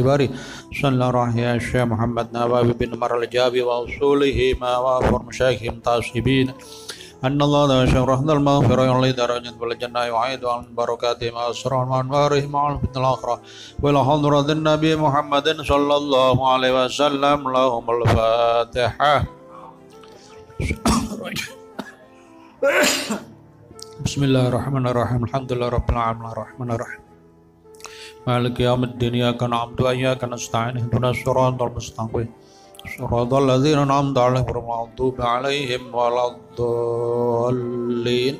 الطبري صلى الله عليه الشيخ محمد نواب بن مر الجاب ما وأفر مشايخهم تاسبين أن الله لا شرحنا المغفرة يعلي درجة بالجنة يعيد عن بركاته ما أسرع وأنواره مع الفتن الأخرى وإلى النبي محمد صلى الله عليه وسلم لهم الفاتحة بسم الله الرحمن الرحيم الحمد لله رب العالمين الرحمن الرحيم مالك يوم الدين إياك نعبد وإياك نستعين اهدنا الصراط المستقيم صراط الذين أنعمت عليهم غير المغضوب عليهم ولا الضالين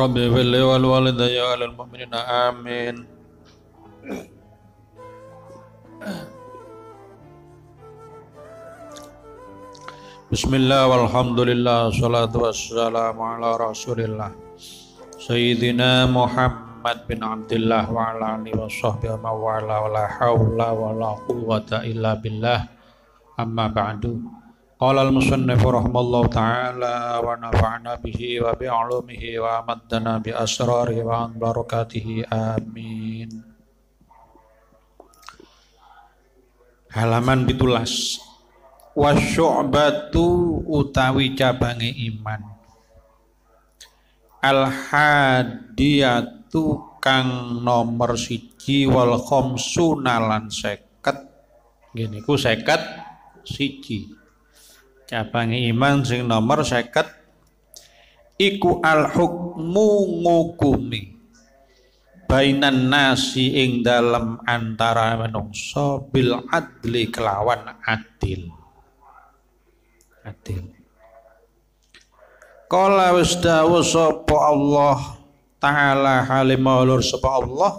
ربي اغفر لي ولوالدي وللمؤمنين آمين بسم الله والحمد لله والصلاة والسلام على رسول الله Sayyidina Muhammad bin Abdullah wa ala alihi wa sahbihi wa mawala wa la hawla wa la quwata illa billah amma ba'du qala al musannif rahmallahu ta'ala wa nafa'na bihi wa bi wa amaddana bi asrarihi wa an barakatihi amin halaman 17 wasyu'batu utawi cabangi iman al hadiyatu kang nomor siji wal khamsuna seket gini ku seket siji cabang iman sing nomor seket iku al hukmu ngukumi bainan nasi ing dalam antara menungso bil adli kelawan adil adil Kala wis dawuh sapa Allah taala halimahulur sapa Allah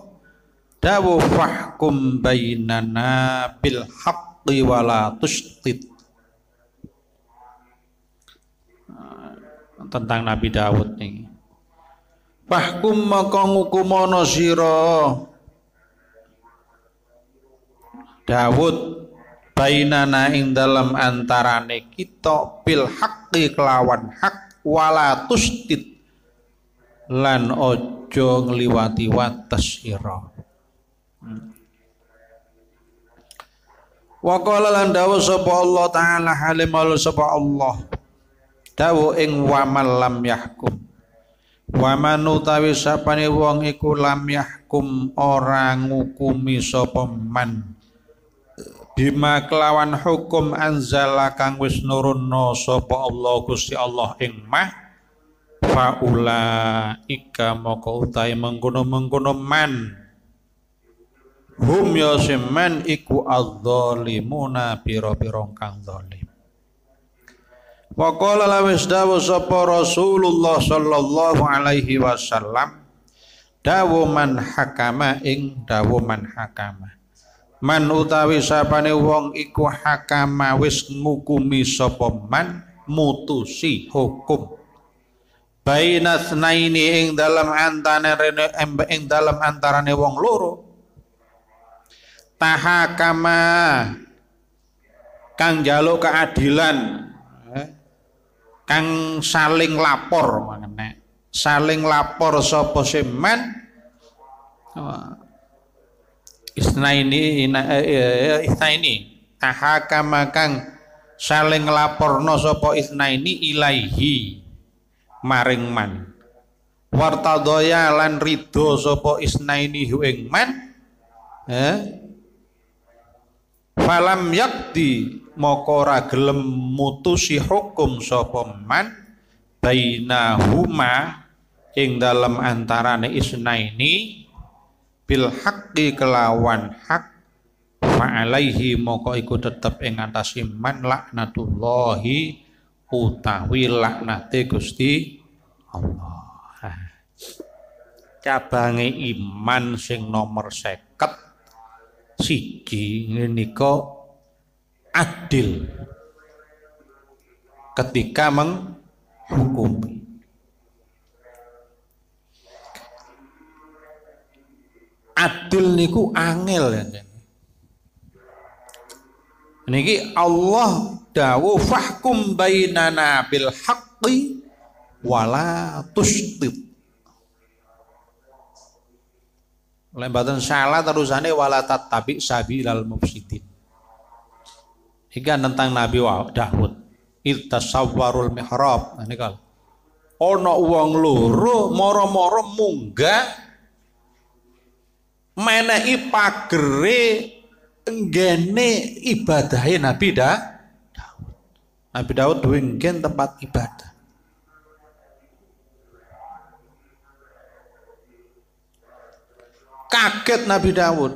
dawu fahkum bainana bil haqqi wala tustit nah, tentang Nabi Daud nih fahkum maka ngukumono sira Daud bainana ing dalam antarane kita bil haqqi kelawan hak walatus tit lan ojo ngliwati wates ira. Wa qala lan dawu sapa Allah taala halimal sapa Allah dawu ing wamal lam yahkum Waman utawi sapane wong iku lam yahkum ora ngukumi sapa man bima kelawan hukum anzala kang wis nurunno sapa Allah Gusti Allah ing mah faula ika moko utai mengkono-mengkono man hum ya semen iku adzalimuna pira-pira kang zalim Waqala la wis dawu sapa Rasulullah sallallahu alaihi wasallam dawu man hakama ing dawu man hakama man utawi sapane wong iku hakama wis ngukumi sapa man mutusi hukum baina snaini ing dalam antane rene ing dalam antarane wong loro tahakama kang jaluk keadilan eh, kang saling lapor saling lapor sapa seman isnaini isnaini eh, eh, tahakama kang saling laporno sapa isnaini ilaihi maring man wartadoya lan ridho sapa isnaini hu ing man eh? falam yakti moko ra gelem mutusi hukum sapa man bainahuma ing dalam antarane isnaini bil hak bihaqqi kelawan hak fa'alaihi moko iku tetep ing atase man laknatullahi utawi laknate Gusti Allah. Cabange iman sing nomor seket siji ngenika adil ketika menghukumi adil niku angel ya, niki Allah dawu fahkum bainana bil haqqi wala tusdid lembatan salah terusane wala tatabi sabilal mufsidin hingga kan tentang Nabi Dawud itasawwarul mihrab nah, ini kalau ono uang loro moro-moro munggah menehi pagere enggene ibadahe Nabi da Daud. Nabi Daud duwe tempat ibadah. Kaget Nabi Daud.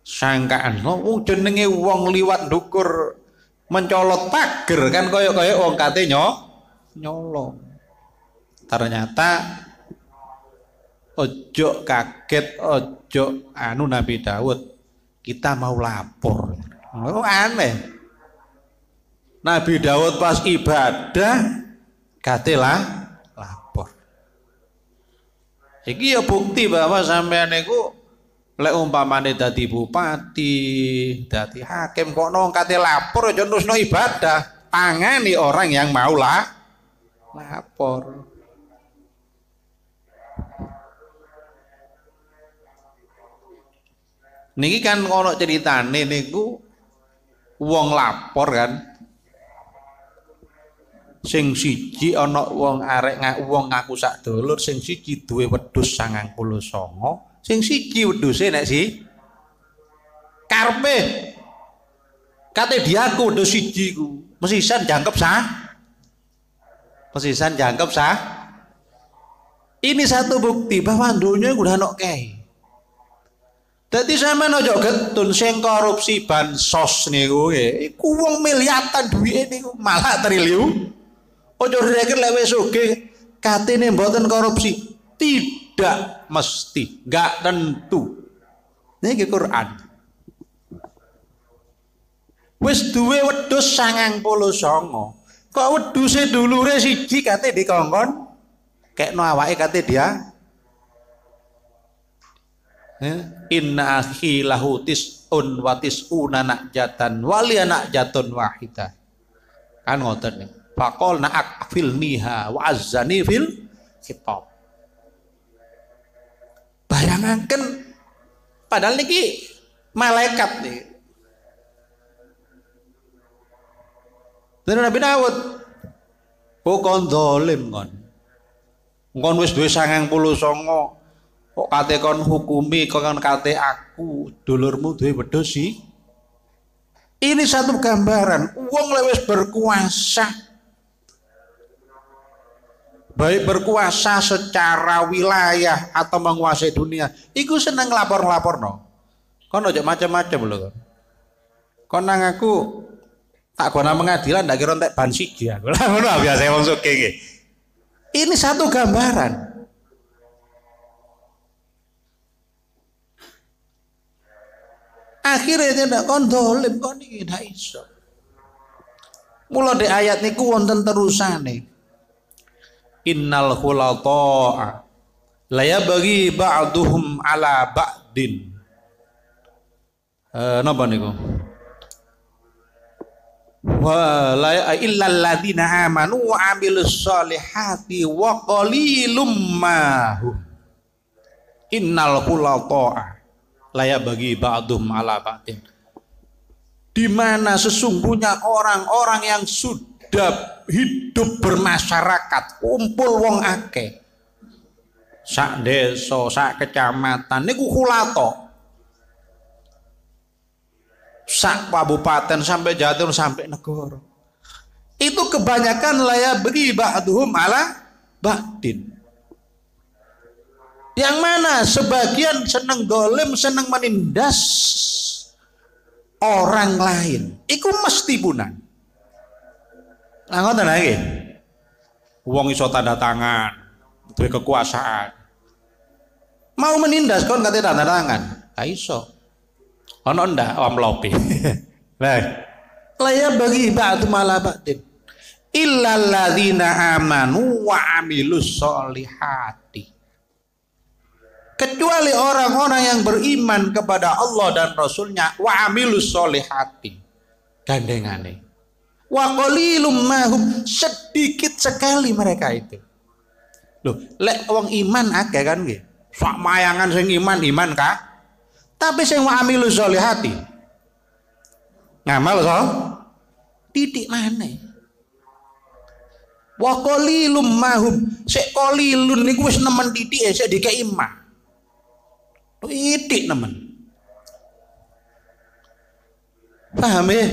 Sangkaan lo wong jenenge wong liwat dukur mencolot pagar kan koyok-koyok wong kate nyolong. Ternyata ojo kaget ojo anu Nabi Dawud kita mau lapor oh, aneh Nabi Dawud pas ibadah katilah lapor iki ya bukti bahwa sampean niku lek umpamane dadi bupati dadi hakim kok nong kate lapor aja terusno ibadah tangani orang yang mau lah lapor Niki kan ono ceritane niku wong lapor kan. Sing siji ana wong arek ngak wong ngaku sak dulur, sing siji duwe wedhus 99, sing siji wedhuse nek si karepe kate diaku wedhus siji ku. Mesisan jangkep sah. Mesisan jangkep sah. Ini satu bukti bahwa dunia udah nok Dadi sampean ojo getun sing korupsi bansos niku nggih. Ya, iku wong miliatan duit niku malah triliun. Ojo reken lek wis sugih katine mboten korupsi. Tidak mesti, enggak tentu. Niki Quran. Wis duwe wedhus 99. Kok wedhuse dulure siji kate dikongkon kekno awake kate dia Ya. Inna akhi lahu tis'un wa tis'una jatan wali nakjatun wahida. Kan ngoten nih. Fakol na'ak niha wa azzani fil kitab. Barangaken padahal niki malaikat nih. Dan Nabi Dawud bukan oh, dolim kan. Kon wis duwe sangang puluh songo Kok kate kon hukumi, kok kan kate aku, dulurmu duwe wedhus si Ini satu gambaran, wong lewis berkuasa. Baik berkuasa secara wilayah atau menguasai dunia, iku seneng lapor-lapor no. Kon ojo macam-macam loh. Kon nang aku tak kena pengadilan ndak kira entek ban siji aku. Lah ngono biasa wong sugih Ini satu gambaran. Akhirnya tidak kon dolim kon iki tidak iso. mulai di ayat niku wonten terusane. Innal khulata'a la yabghi ba'duhum ala ba'din. Eh napa niku? Wa la ya- illa alladziina amanu wa 'amilus solihati wa qalilum ma Innal khulata'a layak bagi ba'dhum ala ba'din. Di mana sesungguhnya orang-orang yang sudah hidup bermasyarakat, kumpul wong akeh. Sak desa, sak kecamatan niku kulato. Sak kabupaten sampai jatuh sampai negara. Itu kebanyakan layak bagi ba'dhum ala ba'din. Yang mana sebagian seneng golem, seneng menindas orang lain. Iku mesti punan. Nah, ngerti lagi. uang iso tanda tangan, duwe kekuasaan. Mau menindas kau, katanya tanda tangan. Gak iso. Ana ndak om lopi. Lah Laya bagi ibadat malah batin. Illa ladzina amanu wa amilus solihat kecuali orang-orang yang beriman kepada Allah dan Rasulnya wa amilus solihati gandengane wa mahum sedikit sekali mereka itu loh lek wong iman akeh kan nggih sak mayangan sing iman iman kah tapi sing wa amilus solihati ngamal so titik mana wa mahum sik qalilun niku wis nemen titik sik dikek iman Titik teman. Paham ya?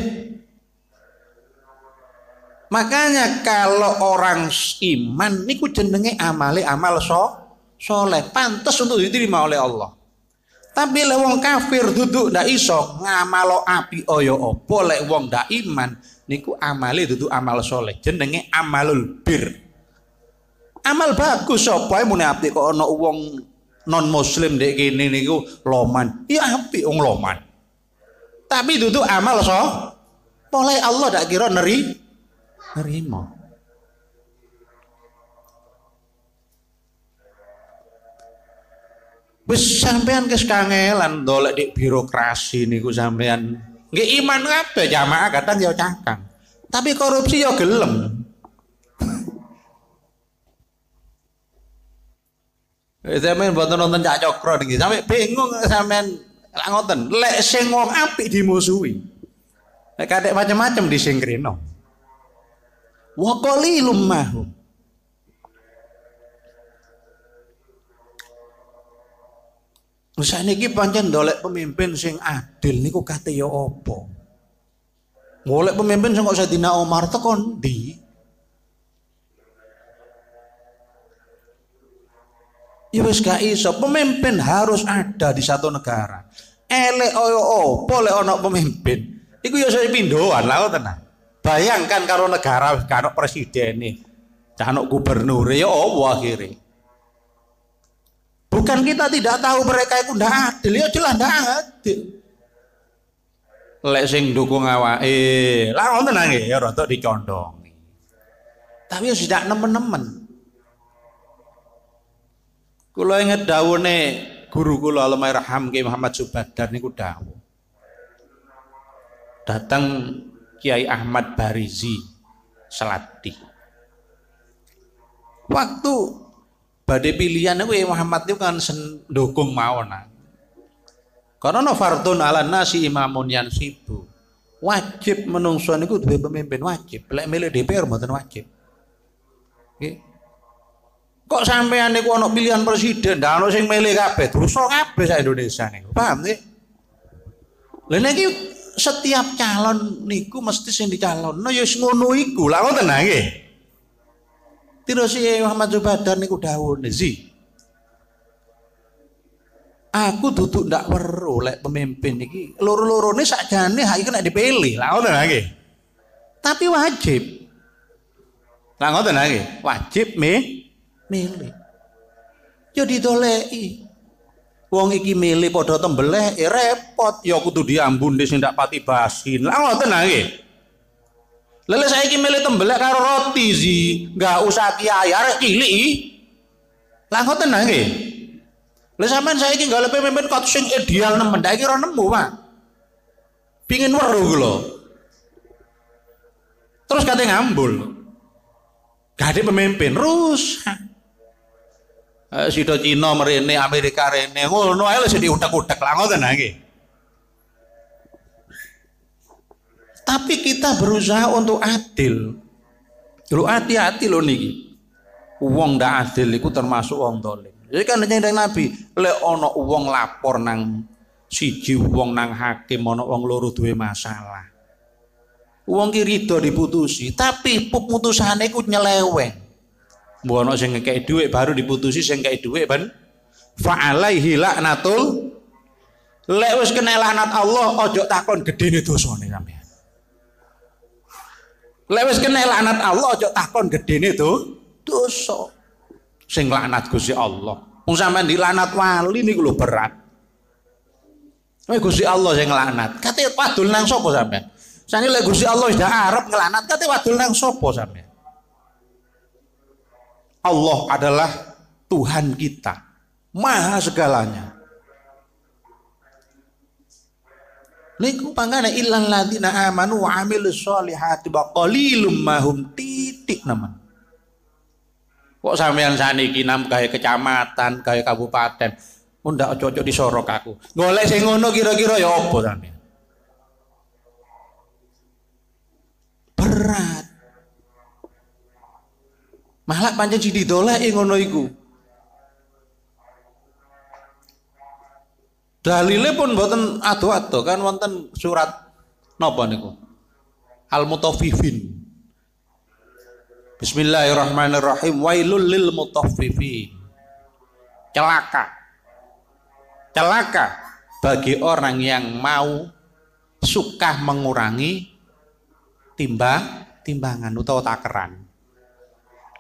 Makanya kalau orang iman niku jenenge amali amal so soleh pantas untuk diterima oleh Allah. Tapi lewong wong kafir duduk ndak iso ngamalo api oyo opo lek wong ndak iman niku amali duduk amal soleh jenenge amalul bir. Amal bagus sapa muni api kok no wong non muslim dek kene niku loman. Ya apik wong loman. Tapi itu amal so. Mulai Allah dak kira neri nerima. Wis sampean kes kangelan dolek di birokrasi niku sampean. Nggih iman kabeh jamaah katang ya cangkang. Tapi korupsi ya gelem. saya mboten nonton Cak Cokro niki. Sampe bingung saya main ngoten. Lek sing wong dimusuhi. Lek kadek macam-macam di Wa qalilum lumahum, Usah niki pancen dolek pemimpin sing adil niku kate ya apa? Golek pemimpin sing kok Sayyidina Umar tekon di Ya wis gak iso, pemimpin harus ada di satu negara. Elek oyo opo lek ana pemimpin. Iku ya saya pindoan lah tenan. Ah. Bayangkan kalau negara kanok presiden nih, kanok gubernur ya opo akhirnya. Bukan kita tidak tahu mereka itu ndak adil, ya jelas ndak adil. Lek sing dukung awake, lah ngoten ah, nggih ya rada dicondongi. Tapi ya tidak nemen-nemen. Kula inget dawuhne guru kula almarhum Kiai Muhammad Subadar niku dawuh. Datang Kiai Ahmad Barizi Selati. Waktu badai pilihan Kiai Muhammad itu kan mau mawon. Karena no fardun ala nasi imamun yang sibuk Wajib menungsuan itu dua pemimpin wajib. Lek milih DPR mau wajib. Okay. Kok sampean niku ana pilihan presiden, dan ana sing milih kabeh, dosa kabeh sak Indonesia niku. Paham sih? Lha niki setiap calon niku mesti sing calon ya wis ngono iku. Lah ngoten nggih. Terus si Muhammad Zubadar niku dawuh Zi. Aku duduk ndak weruh lek pemimpin iki. Loro-lorone nih hak iki nek dipilih. Lah ngoten nggih. Tapi wajib. Lah ngoten nggih, wajib meh milih. jadi ya didoleki. Wong iki milih padha tembeleh eh, ya repot ya kudu diambun di ndak pati basin, Lah ngoten nggih. Lele saya iki milih tembeleh karo roti sih, gak usah kiai arek cilik. Lah ngoten nah nggih. Lah sampean saya iki golek pemimpin kok sing ideal nemen, ndak iki ora nemu, Pak. Pingin weruh kula. Terus kate ngambul. Gak ada pemimpin rusak. Eh, sido Cina merene Amerika rene ngono ae wis diutek-utek lah ngoten nggih. Tapi kita berusaha untuk adil. Lu hati-hati lo niki. Wong ndak adil iku termasuk wong dolim. Jadi kan nyendeng Nabi, lek ana wong lapor nang siji wong nang hakim ana wong loro duwe masalah. Wong ki rido diputusi, tapi putusane iku nyeleweng. Buono sing ngekeki dhuwit baru diputusi sing ngekeki dhuwit ban. fa'alaihi laknatul lek wis kena laknat Allah ojo takon gedene dosane sampean. Lek wis kena laknat Allah ojo takon gedene tuh, dosa. Sing laknat Gusti Allah. Wong sampean dilaknat wali niku lho berat. Wah Gusti Allah sing laknat. Kate wadul nang sapa sampean? Sane lek Gusti Allah sudah arep ngelaknat kate wadul nang sapa sampean? Allah adalah Tuhan kita, maha segalanya. Niku pangkana illal ladzina amanu wa amilus solihati wa qalilum mahum titik naman. Kok sampean saniki nam kae kecamatan, kae kabupaten, ndak cocok disorok aku. Golek sing ngono kira-kira ya apa sampean? Berat. Malah jadi didoleki e ngono iku. Dalile pun buatan atu atu kan wonten surat napa niku? Al-Mutaffifin. Bismillahirrahmanirrahim. Wailul lil mutaffifin. Celaka. Celaka bagi orang yang mau suka mengurangi timba timbangan atau takaran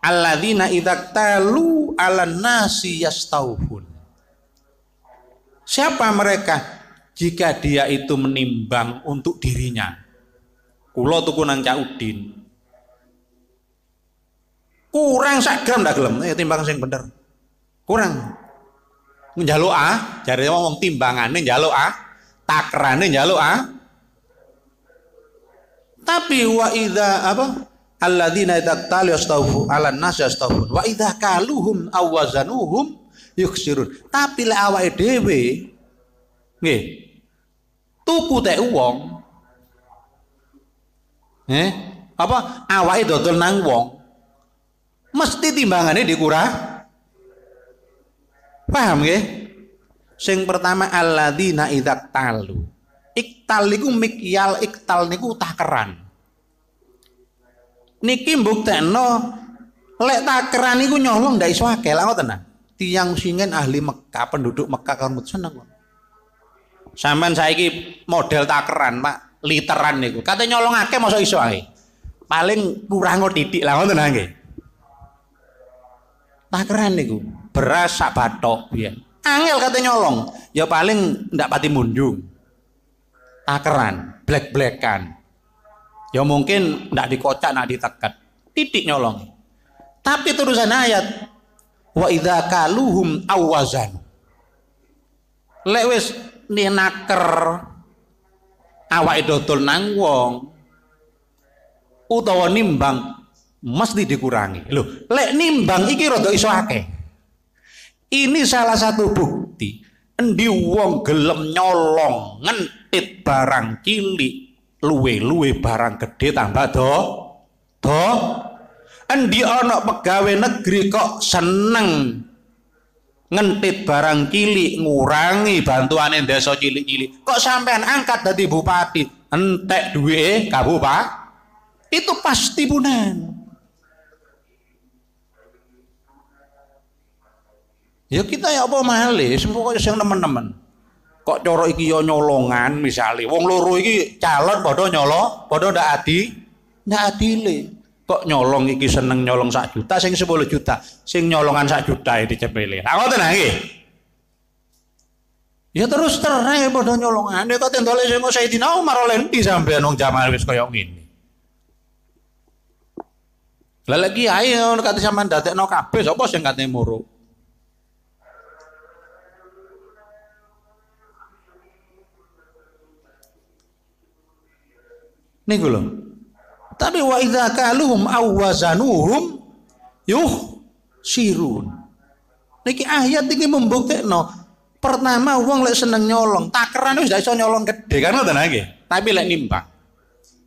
alladzina idaktalu ala nasi yastauhun. Siapa mereka? Jika dia itu menimbang untuk dirinya. Kulo tuku nang caudin, Kurang sak gram ndak gelem, ya timbang sing bener. Kurang. Njaluk ah, jare wong timbangane njaluk ah, takrane njaluk ah. Tapi wa apa? alladzina idzattalu yastawfu 'alan nas yastawfu wa idza kaluhum aw wazanuhum sirun. tapi lek awake dhewe nggih tuku teh wong eh apa awake dodol nang wong mesti timbangane dikurang paham nggih sing pertama alladzina talu. iktal niku mikyal iktal niku takeran niki mbuktekno lek takeran niku nyolong ndak iso akeh lak ngoten nah. singen ahli Mekah, penduduk Mekah karo seneng kok. saya saiki model takeran, Pak, literan niku. Kate nyolong akeh masa iso akeh. Paling kurang kok titik lah ngoten nah nggih. Takeran niku beras sak ya Angel kate nyolong, ya paling ndak pati mundung. Takeran, black blackan. Ya mungkin tidak dikocak, tidak ditekat. Titik nyolong. Tapi terusan ayat wa idha kaluhum awazan. lewis wis ninaker awa idotul nang wong utawa nimbang mesti dikurangi. Loh, lek nimbang iki rodo iso akeh. Ini salah satu bukti endi wong gelem nyolong ngentit barang cilik luwe-luwe barang gede tambah do do endi ana pegawai negeri kok seneng ngentit barang cilik ngurangi yang desa cilik-cilik kok sampean angkat dari bupati entek duwe kabupaten itu pasti punan ya kita ya apa malih semua yang teman-teman kok coro iki yo ya nyolongan misalnya, wong loro iki calon padha nyolong padha ndak adi ndak adile kok nyolong iki seneng nyolong sak juta sing 10 juta sing nyolongan sak juta dicepeli ha ngoten nggih Ya terus terang padha nyolongane kok tendole sing Sayyidina Umar oleh ndi sampean wong jamal wis kaya ngene. Lah lagi ayo kate sampean dadekno kabeh sapa sing katene muruk? Niku lho. Tapi wa idza kaluhum aw yuh sirun. Niki ayat iki No, pertama wong lek seneng nyolong, takeran wis gak iso nyolong gede kan ngoten nggih. Tapi lek nimbang.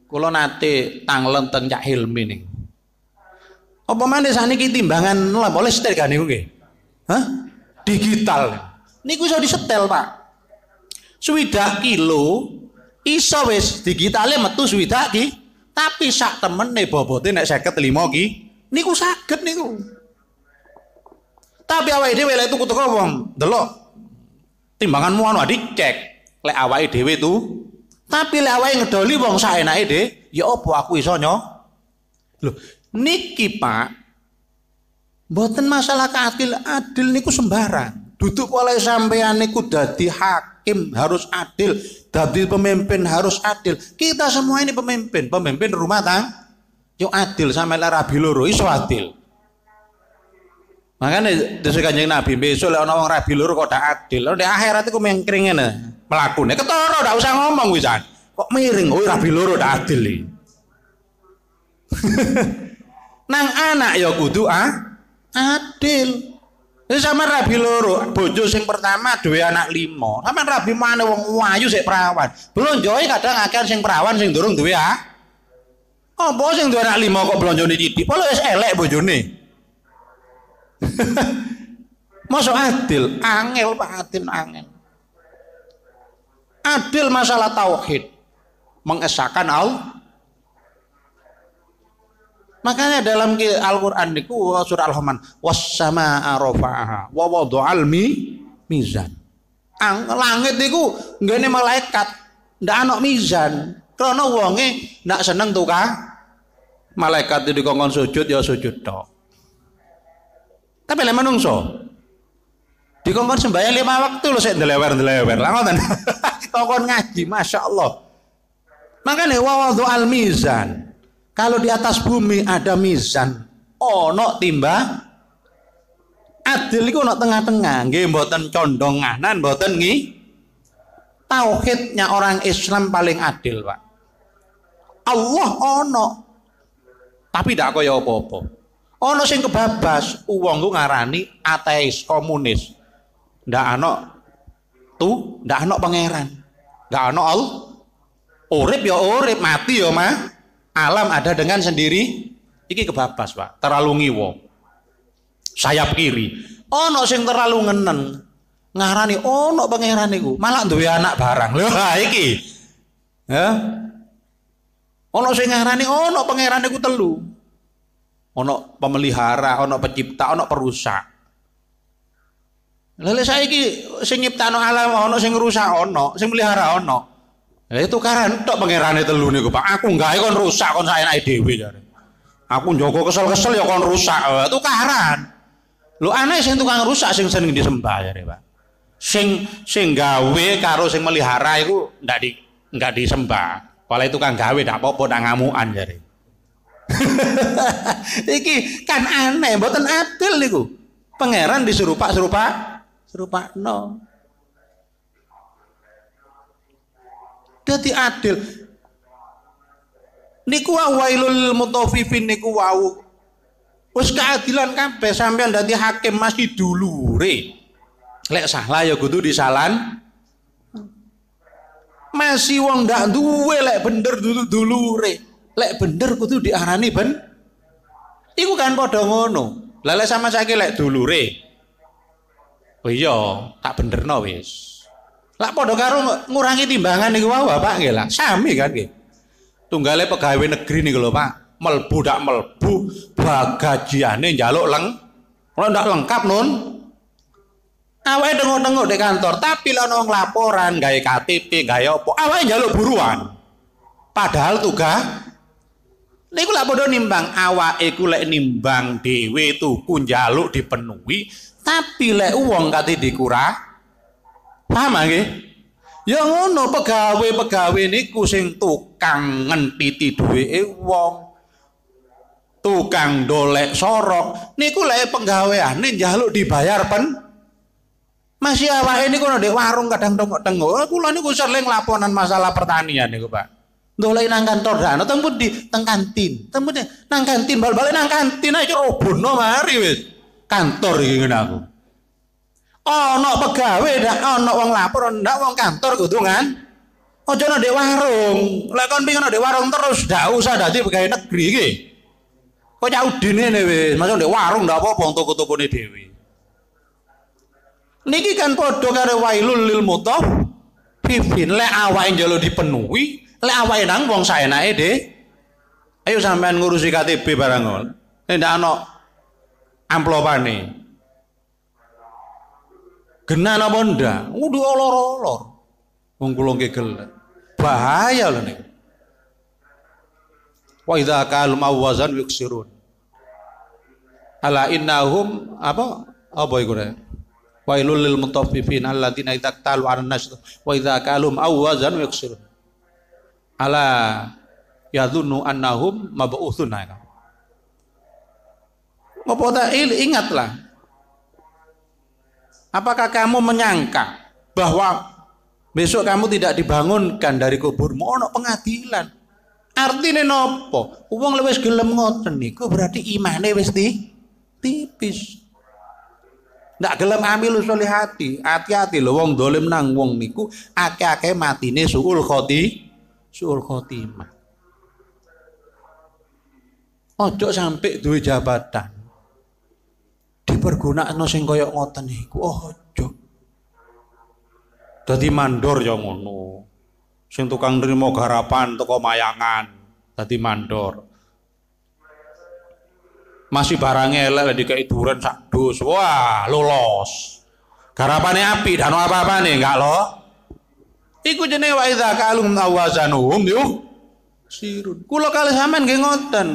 Kula nate tanglen teng Cak Hilmi ning. Apa meneh sakniki timbangan lah boleh setel kan niku nggih. Hah? Digital. Niku iso disetel, Pak. Suwidak kilo Iso wis digitale metu swidak ki, tapi sak temene bobote nek 55 ki niku saged niku. Tapi awake dhewe lek tuku teko wong delok timbanganmu anu cek lek awake dhewe tu. Tapi lek awake ngedoli wong sak enake ya apa aku iso nyo? Loh, niki Pak, mboten masalah keadil adil niku sembarang. Duduk oleh sampean niku dadi hakim harus adil, dadi pemimpin harus adil. Kita semua ini pemimpin, pemimpin rumah tang. Yo adil sama lara rabi loro iso adil. Makanya desa kanjeng Nabi besok lah orang rabi loro kok tak adil. di akhirat itu mengkring ngene pelakunya ketoro tidak usah ngomong bisa Kok miring oh rabi loro dak adil nih Nang anak ya kudu ah adil. Ini sama rabi loro, bojo sing pertama dua anak lima. Sama rabi mana wong wayu sik perawan. Belum joy kadang akan sing perawan sing durung dua ya, Oh, bos sing dua anak lima kok blonjone titik. Pola es elek nih, Masuk adil, angel Pak Adil angel. Adil masalah tauhid. Mengesahkan Allah Makanya dalam Al-Qur'an niku surah Al-Rahman was samaaa rafa'aha wa wada'al mi mizan. Ang, langit niku nggene malaikat ndak ana mizan. Krana wonge ndak seneng tuh kah? Malaikat itu dikongkon sujud ya sujud tok. Tapi lek manungso dikongkon sembahyang lima waktu lho sik ndelewer-ndelewer. Lah ngoten. Kongkon ngaji, Masya Allah. Makanya wawadhu al mizan. Kalau di atas bumi ada mizan, ono timba adil itu ono tengah-tengah, nggih mboten condong kanan, mboten ngi. Tauhidnya orang Islam paling adil, Pak. Allah ono tapi tidak kaya popo. apa Ono sing kebabas, uang gue ngarani ateis komunis. Ndak ana tu, ndak ana pangeran. Ndak ana all, Urip ya urip, mati ya mah Alam ada dengan sendiri. Iki kebabas, Pak. Terlalu ngiwo. Sayap kiri. Ono sing terlalu ngenen. Ngarani ono pangeran niku, malah duwe anak barang. Lho, iki. Ya. Ono sing ngarani ono pangeran niku telu. Ono pemelihara, ono pencipta, ono perusak. Lalu saya iki sing nyiptano alam ono sing rusak ono, sing melihara ono. Lah itu karan tok pangerane telu niku, Pak. Aku gawe kon rusak kon saenake dhewe jare. Aku njogo kesel-kesel ya kon rusak. Itu karan. Lu aneh sing tukang rusak sing seneng disembah jare, Pak. Sing sing gawe karo sing melihara iku ndak di ndak disembah. Kalau itu kan gawe ndak apa-apa ndak ngamukan jare. Iki kan aneh, mboten adil niku. Pangeran serupa, serupa no. Dadi adil. Niku wailul mutaffifin niku wau. Wis keadilan kabeh sampean dadi hakim masih dulure. Lek salah ya kudu disalan. Masih wong ndak duwe lek bener dulu dulure. Lek bener kudu diarani ben. Iku kan padha ngono. Lah lek sama saiki lek dulure. Oh iya, tak benerno wis. Lah podo karo ngurangi timbangan niku wae, Pak nggih lah. Sami kan nggih. Tunggale pegawai negeri niku lho, Pak. Melbu dak melbu bagajiane njaluk leng. Ora ndak lengkap nun. Awake tengok-tengok di kantor, tapi lan wong laporan gawe KTP, gawe opo. awake njaluk buruan. Padahal tugas Niku lak padha nimbang awake ku lek nimbang dhewe tuku njaluk dipenuhi, tapi lek wong kate dikurang Paham lagi? Ya ngono pegawai pegawai niku sing tukang ngentiti duweke wong. Tukang dolek sorok niku lek penggaweane njaluk dibayar pen Masih ini niku di warung kadang tengok-tengok. Oh, kula niku sering laporan masalah pertanian niku, Pak. Dolek nang kantor dana teng di Teng kantin. Teng pundi? Nang kantin bal-balik nang kantin aja robono mari wis. Kantor iki ngene aku. Ana pegawe oh, ana wong lapor ndak wong kantor kutungan. Aja nang di warung. Lek kon pingin di warung terus dah usah dadi pegawai negeri Oh, Kok nyaudin ngene wis, masuk ndek warung ndak apa-apa toko-tokone dewi Niki kan padha karo wailul lil mutaf pipin le awain jalo dipenuhi, le awain nang wong saenake de. Ayo sampean ngurusi KTP barang ini Nek ndak ana amplopane genan apa ndak? Udah olor-olor. Wong kula Bahaya loh nih Wa idha kal mawazan yuksirun. Ala innahum apa? Apa ya wa Wailul lil mutaffifin alladziina idza talu 'alan nas wa idza kalum awazan yuksirun. Ala yadhunnu annahum mab'uthuna. Apa ta ingatlah Apakah kamu menyangka bahwa besok kamu tidak dibangunkan dari kuburmu ono oh, pengadilan? Artinya nopo? Uang lewes gelem ngoten niku berarti imane wis di tipis. Nggak gelem ambil usul hati. Hati-hati lho wong dolim nang wong niku ake akeh matine suul khoti suul khotimah. Ojo sampai duwe jabatan dipergunakno sing kaya ngoten niku oh, aja. Oh, Dadi mandor ya ngono. Sing tukang nrimo garapan teko mayangan dadi mandor. Masih barangnya elek lek dikai duren sak dus. Wah, lolos. Garapane api, dan apa-apa nih, enggak loh. Iku jenenge wa idza kalum tawazanuhum yuh sirun. Kula kali sampean nggih ngoten.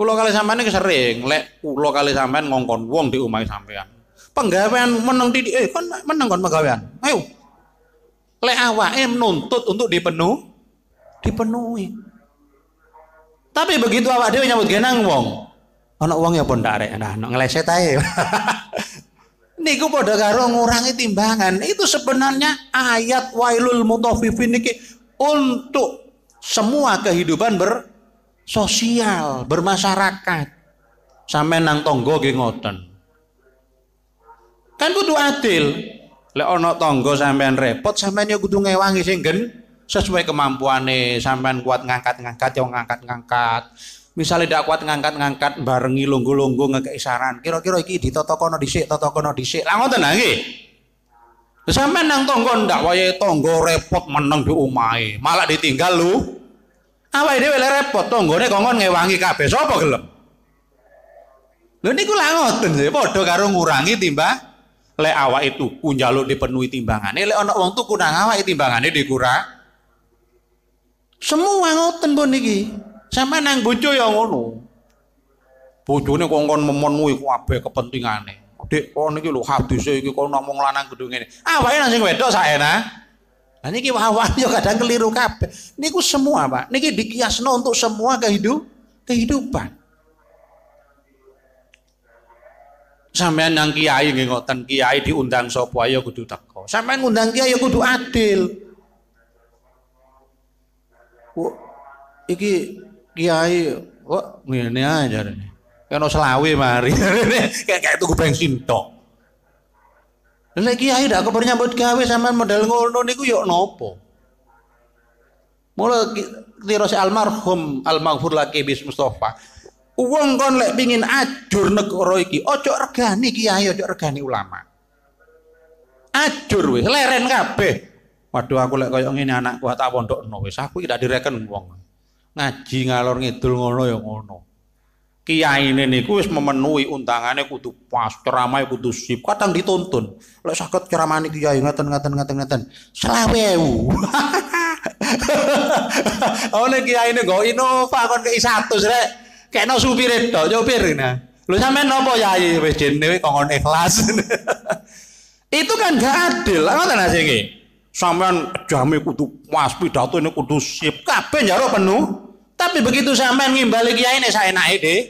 Kulo kali sampean iki sering lek kulo kali sampean ngongkon wong di omahe sampean. Penggawean meneng titik eh kon meneng kon penggawean. Ayo. Lek awake nuntut untuk dipenuh dipenuhi. Tapi begitu awak dhewe nyambut genang wong. Ana wong ya pun ndak arek nah, ngeleset ae. Niku padha karo ngurangi timbangan. Itu sebenarnya ayat Wailul Mutaffifin niki untuk semua kehidupan ber sosial, bermasyarakat. Sampai nang tonggo ge ngoten. Kan kudu adil. Lek ana tonggo sampean repot, sampean ya kudu ngewangi sing gen sesuai kemampuane sampean kuat ngangkat-ngangkat ya ngangkat-ngangkat. Misalnya tidak kuat ngangkat-ngangkat barengi lunggu-lunggu ngekei saran. Kira-kira iki toto kono dhisik, tata kono dhisik. Lah ngoten nggih. nang tonggon ndak wayahe tonggo repot meneng di omahe, malah ditinggal lu. Awake dhewe lek repot tanggane kongkon ngewangi kabeh sapa gelem? Lho niku lak ngoten sih, padha karo ngurangi timbang lek awake itu njaluk dipenuhi timbangane, lek ana wong tuku nang awake timbangane dikurang. Semua ngoten pun niki. Sama nang bojo ya ngono. Bojone kongkon memonmu iku kabeh kepentingane. Dek kon iki lho hadise iki kon ngomong lanang ini, ngene. Awake nang sing wedok nih? Nah niki wawan yo kadang keliru kape. Niku semua, Pak. Niki dikiasno untuk semua kehidupan. kehidupan. Sampean nang kiai nggih ngoten, kiai diundang sapa ayo ya kudu teko. Sampean ngundang kiai ya kudu adil. Kok iki kiai kok ngene aja ajarin. Kena selawe mari. Kayak kayak tuku bensin tok. Lha kiai dak kepar nyambut gawe sampean modal ngono niku yo ya nopo? Mula tiros almarhum almaghfur laki bis Mustafa, Wong kon lek pingin ajur negara iki, ojo regani kiai, ojo regani ulama. Ajur wis leren kabeh. Waduh aku lek koyo ngene anakku tak pondokno wis aku tidak direken wong. Ngaji ngalor ngidul ngono ya ngono kiai ini nih, wis memenuhi untangannya kudu pas ceramah kudu sip kadang dituntun lek sakit ceramah nih kiai ngeten ngeten ngeten ngeten selawewu oh nih kiai ini gue inova kon kei satu rek kayak no supir itu nyopir nah lu sampe nopo yai wis dene kongon ikhlas itu kan gak adil lah ngoten asine sampean jame kudu pas pidato ini kudu sip kabeh jaro penuh tapi begitu sampean ngimbali kiai ini saya naik deh.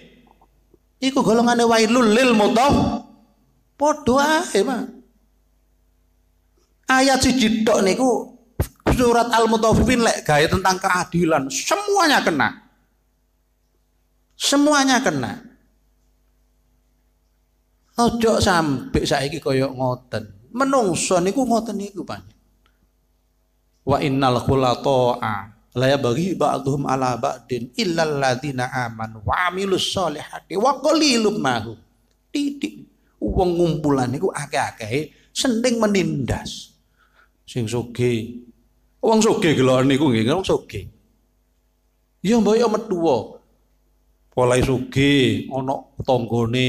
Iku golongannya wailul lil mutoh. Podo ae, Pak. Ayat siji tok niku surat Al-Mutaffifin lek gaya tentang keadilan, semuanya kena. Semuanya kena. Ojo sampai saiki koyok ngoten. Menungso niku ngoten niku, banyak Wa innal khulata'a la yabghi ba'dhum ala ba'din illa alladziina amanu wa 'amilus sholihati wa qalilum mahum. Titik wong ngumpulan niku akeh-akeh sending menindas. Sing sugih. Wong sugih gelor niku nggih, wong sugih. Ya mbok ya metuwa. Polai sugih ana tanggane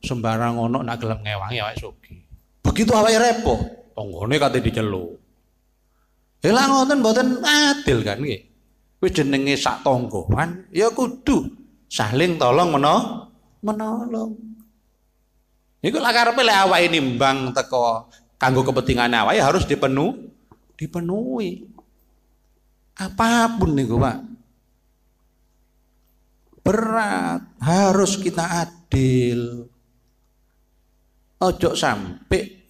sembarang ana nak gelem ngewangi ya awake sugih. Begitu awake repot, tanggane kate diceluk hilang ya lah ngoten mboten adil kan nggih. Kuwi jenenge sak tonggoan ya kudu saling tolong meno menolong. Iku lak karepe lek awake nimbang teko kanggo kepentingan awake ya harus dipenuhi dipenuhi. Apapun niku, Pak. Berat, harus kita adil. Ojo sampai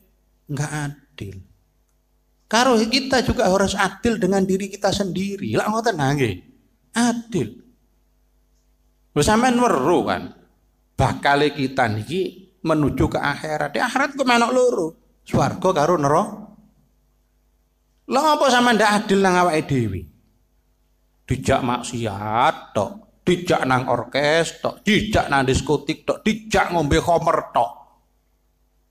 nggak adil. Karo kita juga harus adil dengan diri kita sendiri. Lah ngoten nggih. Adil. Wis sampean weru kan. Bakal kita niki menuju ke akhirat. Di akhirat kok menok loro. Swarga karo neraka. Lah apa sampean ndak adil nang awake dhewe? Dijak maksiat tok, dijak nang orkes tok, dijak nang diskotik tok, dijak ngombe khomer tok.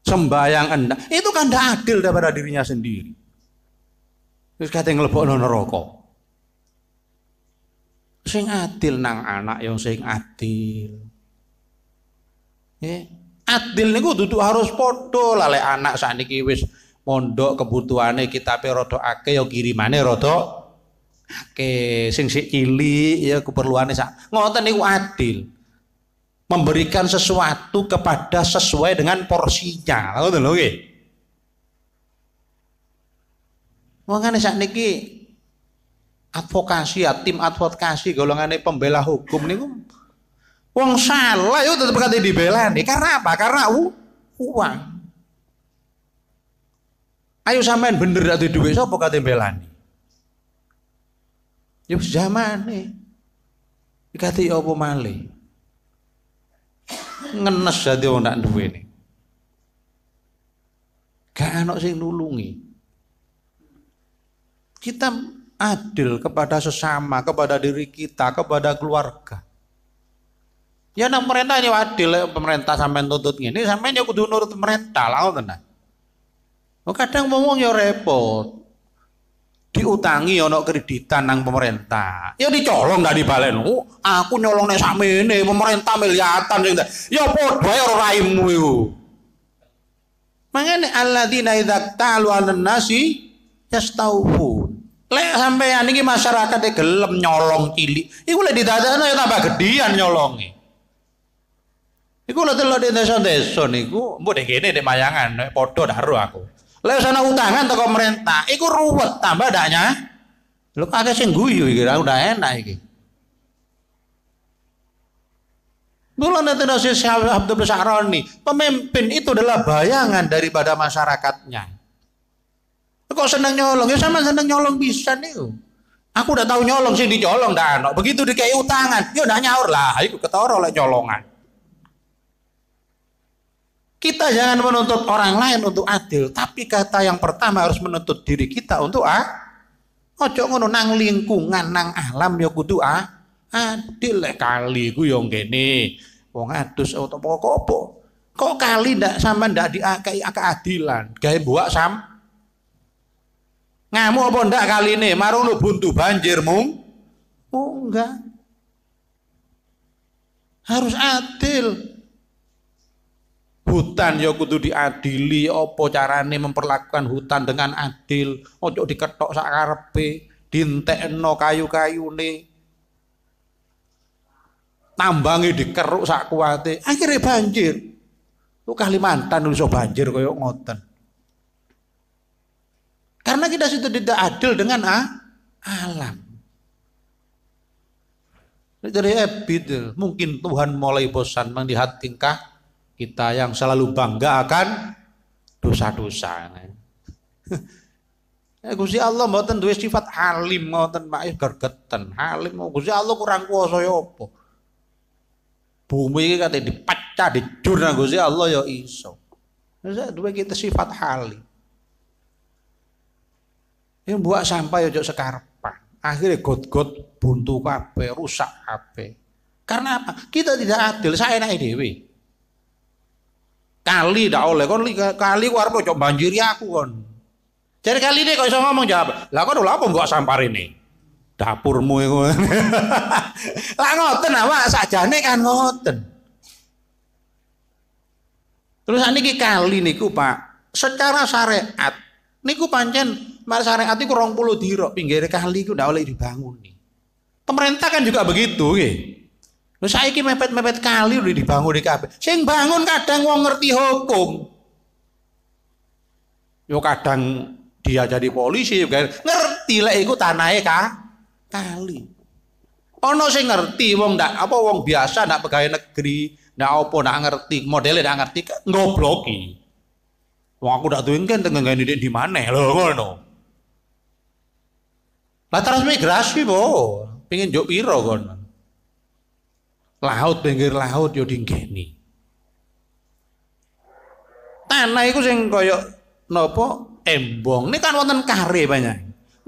Sembayang endah. Itu kan ndak adil daripada dirinya sendiri terus kate nglebokno neraka. Sing adil nang anak yang sing adil. Nggih. Eh, adil niku duduk harus padha lah anak sakniki wis mondok kebutuhane kitabe rada akeh ya kirimane rada akeh sing sik cilik ya keperluane sak. Ngoten niku adil. Memberikan sesuatu kepada sesuai dengan porsinya. Ngoten lho nggih. Makanya saat niki advokasi ya tim advokasi golongannya pembela hukum nih wong salah yo ya, tetep kate dibelani karena apa karena u, uang ayo sampean bener ada duit sapa kate belani yo ya, nih dikate ya, yo apa malih ngenes dadi wong nak duwe gak ana sing nulungi kita adil kepada sesama, kepada diri kita, kepada keluarga. Ya nang pemerintah ini adil eh, pemerintah sampai tuntut ini sampai ya kudu nurut pemerintah lah ngoten nah. kadang ngomong ya repot. Diutangi ana kreditan nang pemerintah. Ya dicolong dari dibalen. Oh, aku nyolong nek ini pemerintah miliatan sing. Ya padha ya raimu iku. Mangane alladzina idza ta'lu 'alan nasi setahu. Lek sampean iki masyarakat e gelem nyolong cilik, iku lek didadakno ya tambah gedian nyolongi. Iku lek delok di desa-desa niku, mbok nek kene nek mayangan nek padha karo aku. Lek sana utangan teko pemerintah, iku ruwet tambah daknya. Lho kakek sing guyu iki ora enak iki. Mula nanti Syaikh Abdul Syahroni, pemimpin itu adalah bayangan daripada masyarakatnya. Kok seneng nyolong? Ya sama seneng nyolong bisa nih. Aku udah tahu nyolong sih dicolong dah. No. Begitu dikei utangan, ya udah nyaur lah. Ayo ketoro lah colongan. Kita jangan menuntut orang lain untuk adil, tapi kata yang pertama harus menuntut diri kita untuk ah. Ojo ngono nang lingkungan nang alam ya kudu ah. Adil lek kali ku yo ngene. Wong adus atau kok apa? Kok kali ndak sama ndak diakai keadilan? Gawe buat sam Ngamuk apa ndak kali ini? Marung lu buntu banjirmu? Oh enggak. Harus adil. Hutan ya kudu diadili apa carane memperlakukan hutan dengan adil. Ojo diketok sak karepe, dintekno kayu-kayune. Tambangi dikeruk sak kuwate, akhirnya banjir. Lu Kalimantan iso banjir koyo ngoten. Karena kita sudah tidak adil dengan ah, alam. Dari Abidil, mungkin Tuhan mulai bosan melihat tingkah kita yang selalu bangga akan dosa-dosa. Gusi eh, Gusti Allah mboten duwe sifat halim mboten Pak gergeten. halim oh, Gusti Allah kurang kuasa ya apa? Bumi iki kate dipecah dijur nang Gusti Allah ya iso. Wis duwe kita sifat halim. Ini ya, buat sampah ya sekarpan. Akhirnya got-got buntu kape, rusak kape. Karena apa? Kita tidak adil, saya naik dewi. Kali dah oleh, kon kali warna cok banjiri aku kon. Jadi kali ini kau bisa ngomong jawab, lah kau apa buat sampah ini? Dapurmu itu. lah ngoten apa saja nih kan ngoten. Terus ini kali niku Pak, secara syariat Niku pancen mari syariat iku 20 dirok pinggir kali iku ndak oleh dibangun nih. Pemerintah kan juga begitu nggih. Lho saiki mepet-mepet kali udah dibangun di kabeh. Sing bangun kadang wong ngerti hukum. Yo kadang dia jadi polisi ngerti lek iku tanahe ka kali. Ono sing ngerti wong ndak apa wong biasa ndak pegawai negeri ndak apa ndak ngerti modelnya ndak ngerti ngobloki. Wong aku dak duwe engken tengah gawe di mana lho ngono. Lah transmigrasi po, pengen njuk pira kon. Laut pinggir laut yo dinggeni. Tanah iku sing kaya napa embong. Ini kan wonten kare banyak.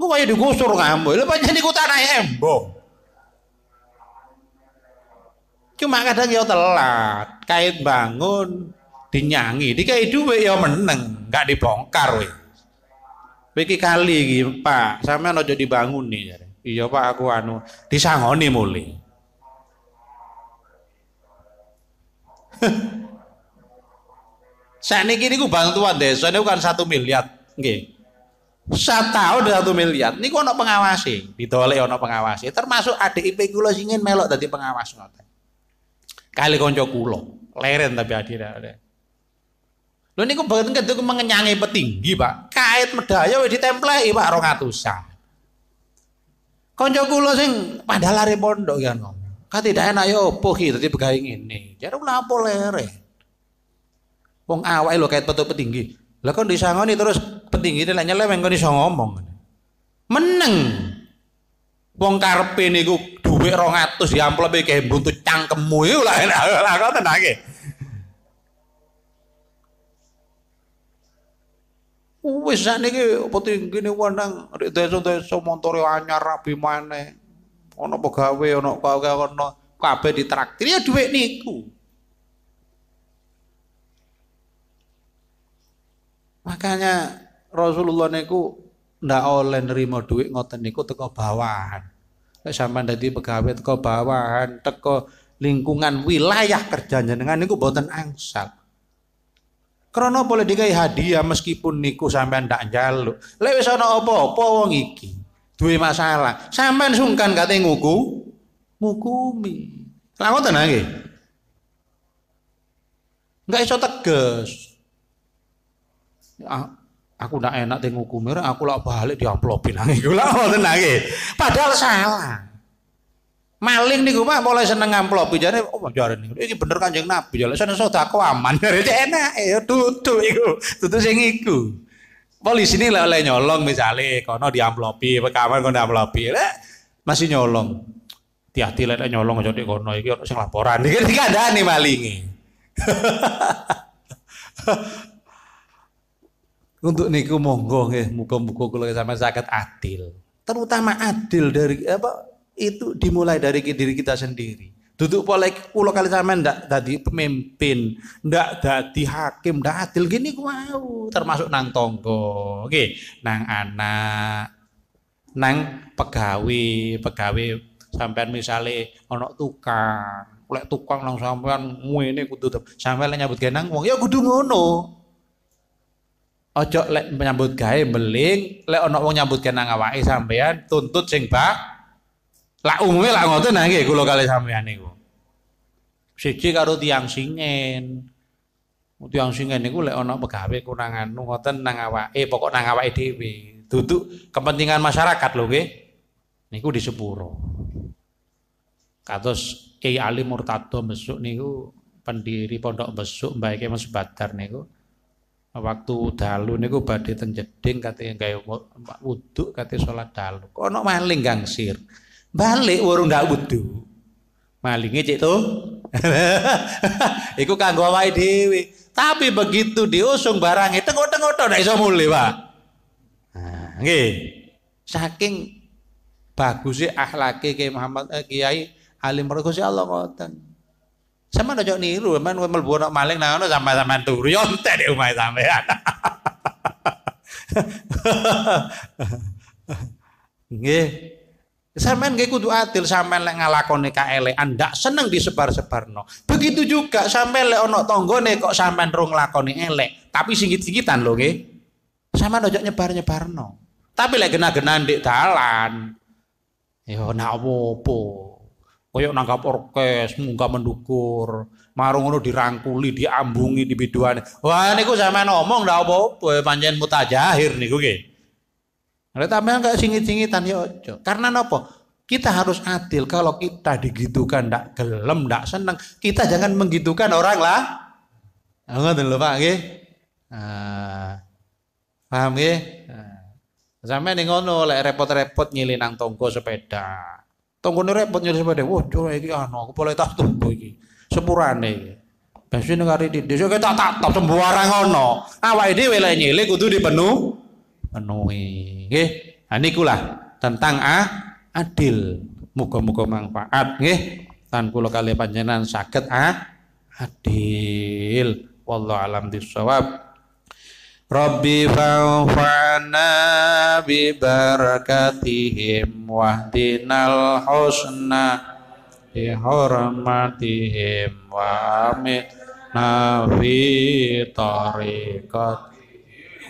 Ku kaya digusur kamu. Lha pancen kota tanah embong. Cuma kadang ya telat, kait bangun, dinyangi dikai duwe ya meneng gak dibongkar we Begi kali iki Pak sama sampean aja dibanguni nih, ya. iya Pak aku anu disangoni muli, Saat ini niku bantuan desa ini bukan satu miliar, nggih. tahu udah satu miliar. Niku ono pengawasi, ditolak ono pengawasi. Termasuk ADIP kula singin melok tadi pengawas ngoten. Kali konco kulo, leren tapi adik ada. Lho niku mboten kedu mengenyangi petinggi, Pak. Kait medhaya wis ditempleki, Pak, 200 Kanca kula sing padahal lari pondok ya no. Kate tidak enak yo ya opo ki dadi begawe ngene. Jare kula apa lere. Wong awake lho kait petuk petinggi. Lah kon disangoni terus petinggi lek nyeleweng kon iso ngomong. Meneng. Wong karepe niku dhuwit 200 di amplope kembung tuh cangkemmu iku enak. Lah kok tenange. Nah, Wis sakniki apa gini niku nang desa-desa montore anyar rabi maneh. Ana pegawe, ana kawe ana kabeh ditraktir ya dhuwit niku. Makanya Rasulullah niku ndak oleh nerima duit ngoten niku teko bawahan. Nek sampean dadi pegawe teko bawahan, teko lingkungan wilayah kerja jenengan niku boten angsal. Krono boleh dikai hadiah meskipun niku sampean ndak njaluk. Lek wis ana apa-apa wong iki duwe masalah, sampean sungkan kate nguku ngukumi. Lah ngoten nggih. Enggak iso tegas. Ah, aku ndak enak te ngukumi, aku lak balik diamplopin nang iku. Lah ngoten nggih. Padahal salah. Maling nih mah, mulai seneng amplop bicara oh bicara nih ini bener Kanjeng Nabi Jalan seneng aku aman itu enak ya tutu itu, tutu sing iku. Polisi ini lah nyolong misalnya kono di amplopi, kamar kono di amplopi, masih nyolong. tiati lah nyolong aja di kono orang laporan. sing laporan nih nih maling Untuk niku monggo ya, buku muga kalo sama zakat adil. Terutama adil dari apa itu dimulai dari diri kita sendiri. Duduk pola kulo kali sama ndak tadi pemimpin, ndak tadi hakim, ndak adil gini wow, termasuk nang tonggo, oke, nang anak, nang pegawai, pegawai sampean misalnya ono tukang, oleh tukang nang sampean ini kudu sampean nyambut gawe nang wong ya kudu ngono. Ojo lek nyambut gawe beling, lek ono wong nyambut gawe nang awake sampean tuntut sing bak lah umumnya lah ngoten nah nggih kula kalih sampeyan niku. Siji karo tiang singen. Tiang singen niku lek ana pegawe kurangan ngoten nang awake, eh, pokok nang awake dhewe. Duduk kepentingan masyarakat lho nggih. Niku di sepuro. Kados Kiai Ali Murtado besuk niku pendiri pondok besuk baiknya Kiai Mas Badar niku waktu dalu niku badhe ten jeding kate gawe wudhu kate salat dalu. Ono maling gangsir. Balik warung ndak wudu. malingnya cek tuh Iku kanggo awake dhewe. Tapi begitu diusung barang barangnya tengok-tengok tengok ndak iso mulih, Pak. Nah, nggih. Saking bagusnya akhlaki Kiai Muhammad eh, Kiai Alim Mergo Allah ngoten. Sama nojok niru, emang gue mlebu ana maling nah ngono sama sama turu yo ya entek nek omahe Nggih. Sampean kayak kudu atil sampean lek ngalakoni kaelekan ndak seneng disebar-sebarno. sebar Begitu juga sampean lek tonggo nih kok sampean rong lakoni elek, tapi singgit-singgitan loh nggih. Sampean ojo nyebar no. Tapi lek genah-genan di dalan, yo ya nak wopo. Koyo nanggap orkes, munggah mendukur, marung ngono dirangkuli, diambungi, dibiduan. Wah niku sampean ngomong ndak apa panjen pancen mutajahir niku nggih. Nek tambah enggak singit-singitan ya ojo. Karena nopo, Kita harus adil. Kalau kita digitukan ndak gelem, ndak seneng, kita jangan menggitukan orang lah. Nah, ngoten lho Pak nggih. Nah, paham nggih? Nah, sampeyan ning ngono lek repot-repot nyilih nang tonggo sepeda. Tonggone repot nyilih sepeda. Wah, coba iki anu, aku boleh tak tunggu iki. Sepurane iki. Bensin kari di desa kita tak tak sembuarang ngono. Awake dhewe lek nyilih kudu dipenuh penuhi. Nggih, ha nah, lah tentang a adil. Muga-muga manfaat nggih. Tan kula kali panjenengan saged a adil. Wallahu alam bisawab. Rabbi fa'fana bi barakatihim wahdinal husna bi hurmatihim wa amin nafi tariqat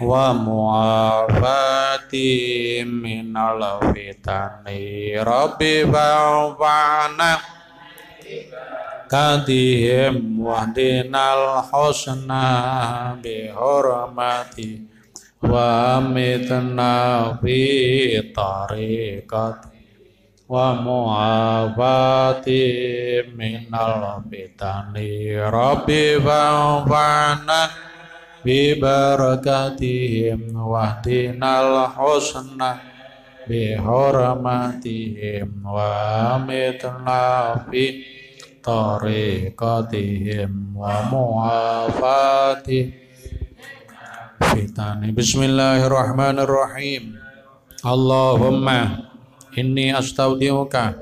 wa mu'afati min al-fitani rabbi fa'ubana kadihim wa dinal husna bihormati wa amitna fi tarikati wa mu'afati min al-fitani rabbi bi barakatihim wa tinal husna bi wa amitna fi wa muafati bismillahirrahmanirrahim Allahumma inni astaudiuka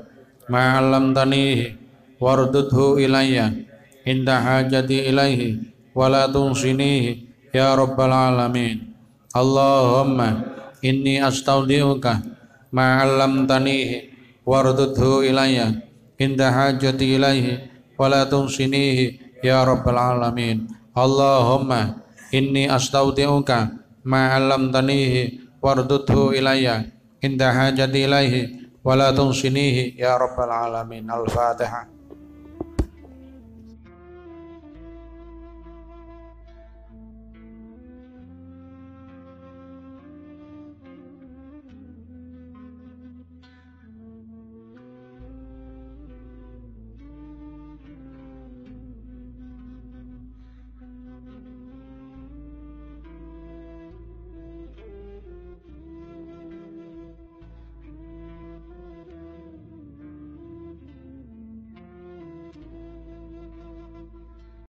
ma'alam tanihi wardudhu ilayya indah hajati ilayhi walatun sinihi ya rabbal alamin Allahumma inni astaudiuka ma'alam tanihi wardudhu ilayya inda hajati ilaihi wala sinihi ya rabbal alamin Allahumma inni astaudiuka ma'alam tanihi wardudhu ilayya inda hajati ilaihi wala sinihi ya rabbal alamin al-fatihah